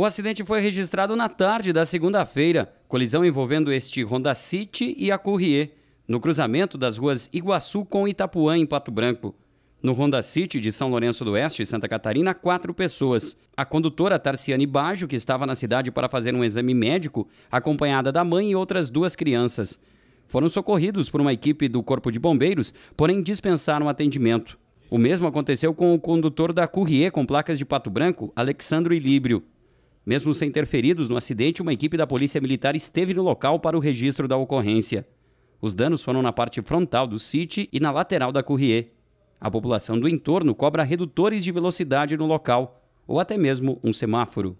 O acidente foi registrado na tarde da segunda-feira, colisão envolvendo este Honda City e a Courrier, no cruzamento das ruas Iguaçu com Itapuã, em Pato Branco. No Honda City de São Lourenço do Oeste, Santa Catarina, quatro pessoas. A condutora Tarciane Bajo, que estava na cidade para fazer um exame médico, acompanhada da mãe e outras duas crianças. Foram socorridos por uma equipe do Corpo de Bombeiros, porém dispensaram atendimento. O mesmo aconteceu com o condutor da Courrier com placas de Pato Branco, Alexandro Ilíbrio. Mesmo sem ter feridos no acidente, uma equipe da Polícia Militar esteve no local para o registro da ocorrência. Os danos foram na parte frontal do City e na lateral da Courrier. A população do entorno cobra redutores de velocidade no local, ou até mesmo um semáforo.